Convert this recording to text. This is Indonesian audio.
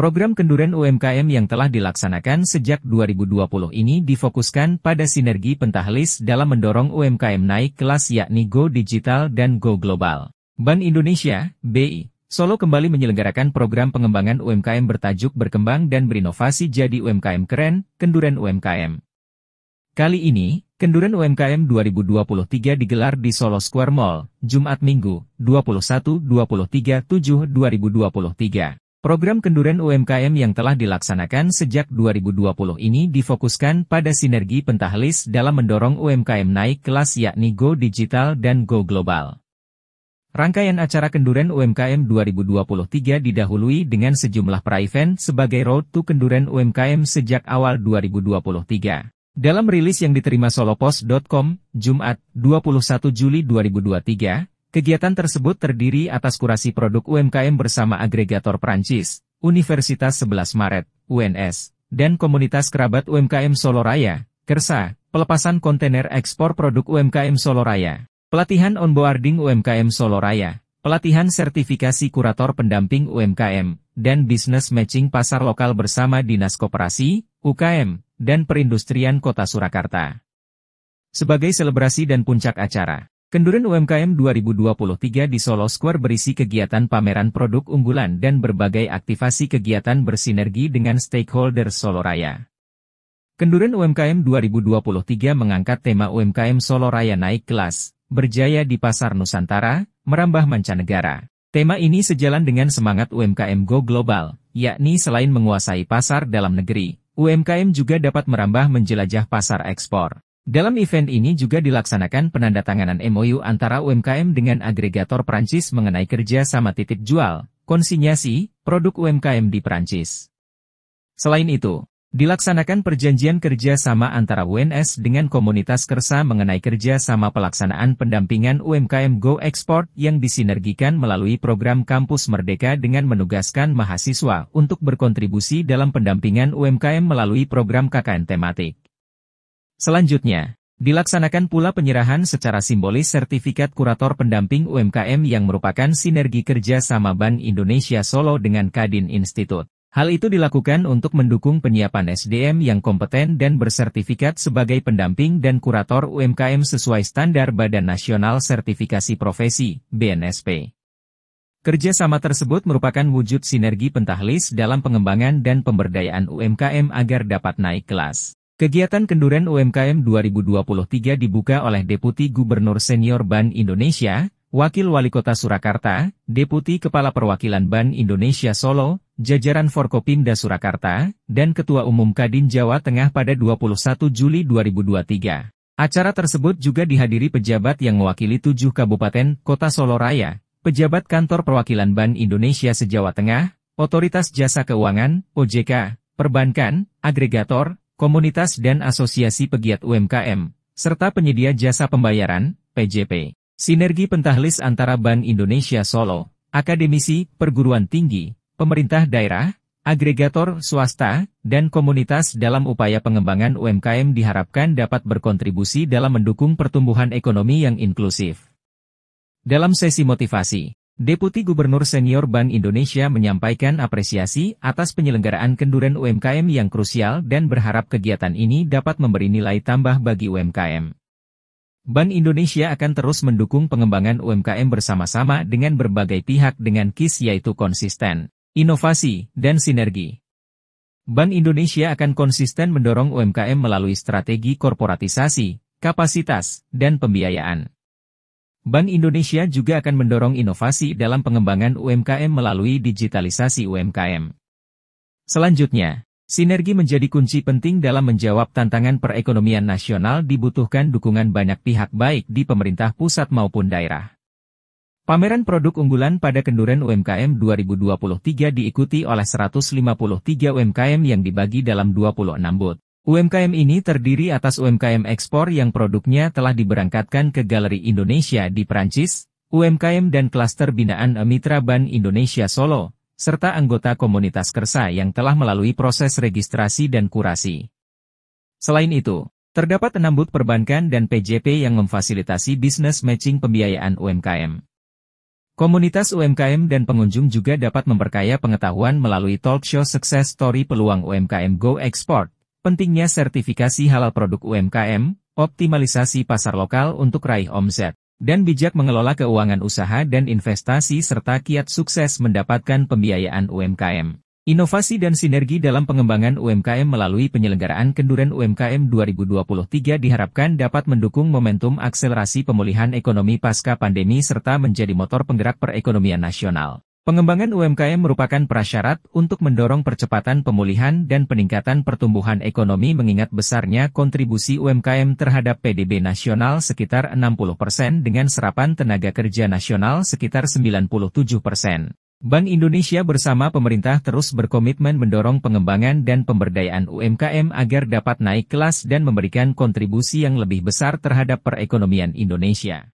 Program Kenduren UMKM yang telah dilaksanakan sejak 2020 ini difokuskan pada sinergi pentahlis dalam mendorong UMKM naik kelas yakni Go Digital dan Go Global. Bank Indonesia, BI, Solo kembali menyelenggarakan program pengembangan UMKM bertajuk Berkembang dan Berinovasi Jadi UMKM Keren, Kenduren UMKM. Kali ini, Kenduren UMKM 2023 digelar di Solo Square Mall, Jumat Minggu, 21-23 7 2023. Program kenduren UMKM yang telah dilaksanakan sejak 2020 ini difokuskan pada sinergi pentahelis dalam mendorong UMKM naik kelas yakni Go Digital dan Go Global. Rangkaian acara Kenduren UMKM 2023 didahului dengan sejumlah pra-event sebagai Road to Kenduren UMKM sejak awal 2023. Dalam rilis yang diterima solopos.com, Jumat, 21 Juli 2023, Kegiatan tersebut terdiri atas kurasi produk UMKM bersama agregator Perancis, Universitas 11 Maret, UNS, dan komunitas kerabat UMKM Solo Raya, Kersa, pelepasan kontainer ekspor produk UMKM Solo Raya, pelatihan onboarding UMKM Solo Raya, pelatihan sertifikasi kurator pendamping UMKM, dan bisnis matching pasar lokal bersama Dinas Koperasi, UKM, dan Perindustrian Kota Surakarta. Sebagai selebrasi dan puncak acara. Kenduren UMKM 2023 di Solo Square berisi kegiatan pameran produk unggulan dan berbagai aktivasi kegiatan bersinergi dengan stakeholder Solo Raya. Kenduren UMKM 2023 mengangkat tema UMKM Solo Raya naik kelas, berjaya di pasar Nusantara, merambah mancanegara. Tema ini sejalan dengan semangat UMKM Go Global, yakni selain menguasai pasar dalam negeri, UMKM juga dapat merambah menjelajah pasar ekspor. Dalam event ini juga dilaksanakan penandatanganan MOU antara UMKM dengan agregator Perancis mengenai kerja sama titip jual, konsinyasi, produk UMKM di Perancis. Selain itu, dilaksanakan perjanjian kerja sama antara UNS dengan komunitas Kersa mengenai kerja sama pelaksanaan pendampingan UMKM Go Export yang disinergikan melalui program Kampus Merdeka dengan menugaskan mahasiswa untuk berkontribusi dalam pendampingan UMKM melalui program KKN tematik. Selanjutnya, dilaksanakan pula penyerahan secara simbolis sertifikat kurator pendamping UMKM yang merupakan sinergi kerja sama Ban Indonesia Solo dengan Kadin Institute. Hal itu dilakukan untuk mendukung penyiapan SDM yang kompeten dan bersertifikat sebagai pendamping dan kurator UMKM sesuai standar Badan Nasional Sertifikasi Profesi (BNSP). Kerjasama tersebut merupakan wujud sinergi pentahlis dalam pengembangan dan pemberdayaan UMKM agar dapat naik kelas. Kegiatan Kenduren UMKM 2023 dibuka oleh Deputi Gubernur Senior Ban Indonesia, Wakil Wali Kota Surakarta, Deputi Kepala Perwakilan Ban Indonesia Solo, jajaran Forkopimda Surakarta, dan Ketua Umum Kadin Jawa Tengah pada 21 Juli 2023. Acara tersebut juga dihadiri pejabat yang mewakili tujuh kabupaten Kota Solo Raya, pejabat kantor perwakilan Ban Indonesia Sejawa Tengah, Otoritas Jasa Keuangan, OJK, Perbankan, Agregator, komunitas dan asosiasi pegiat UMKM, serta penyedia jasa pembayaran, PJP. Sinergi pentahlis antara Bank Indonesia Solo, akademisi, perguruan tinggi, pemerintah daerah, agregator swasta, dan komunitas dalam upaya pengembangan UMKM diharapkan dapat berkontribusi dalam mendukung pertumbuhan ekonomi yang inklusif. Dalam sesi motivasi, Deputi Gubernur Senior Bank Indonesia menyampaikan apresiasi atas penyelenggaraan kenduren UMKM yang krusial dan berharap kegiatan ini dapat memberi nilai tambah bagi UMKM. Bank Indonesia akan terus mendukung pengembangan UMKM bersama-sama dengan berbagai pihak dengan KIS yaitu konsisten, inovasi, dan sinergi. Bank Indonesia akan konsisten mendorong UMKM melalui strategi korporatisasi, kapasitas, dan pembiayaan. Bank Indonesia juga akan mendorong inovasi dalam pengembangan UMKM melalui digitalisasi UMKM. Selanjutnya, sinergi menjadi kunci penting dalam menjawab tantangan perekonomian nasional dibutuhkan dukungan banyak pihak baik di pemerintah pusat maupun daerah. Pameran produk unggulan pada Kenduren UMKM 2023 diikuti oleh 153 UMKM yang dibagi dalam 26 booth. UMKM ini terdiri atas UMKM ekspor yang produknya telah diberangkatkan ke Galeri Indonesia di Perancis, UMKM dan klaster binaan Mitra Ban Indonesia Solo, serta anggota komunitas Kersa yang telah melalui proses registrasi dan kurasi. Selain itu, terdapat enam booth perbankan dan PJP yang memfasilitasi bisnis matching pembiayaan UMKM. Komunitas UMKM dan pengunjung juga dapat memperkaya pengetahuan melalui talk show Success Story Peluang UMKM Go Export, Pentingnya sertifikasi halal produk UMKM, optimalisasi pasar lokal untuk raih omzet, dan bijak mengelola keuangan usaha dan investasi serta kiat sukses mendapatkan pembiayaan UMKM. Inovasi dan sinergi dalam pengembangan UMKM melalui penyelenggaraan Kenduren UMKM 2023 diharapkan dapat mendukung momentum akselerasi pemulihan ekonomi pasca pandemi serta menjadi motor penggerak perekonomian nasional. Pengembangan UMKM merupakan prasyarat untuk mendorong percepatan pemulihan dan peningkatan pertumbuhan ekonomi mengingat besarnya kontribusi UMKM terhadap PDB nasional sekitar 60% dengan serapan tenaga kerja nasional sekitar 97%. Bank Indonesia bersama pemerintah terus berkomitmen mendorong pengembangan dan pemberdayaan UMKM agar dapat naik kelas dan memberikan kontribusi yang lebih besar terhadap perekonomian Indonesia.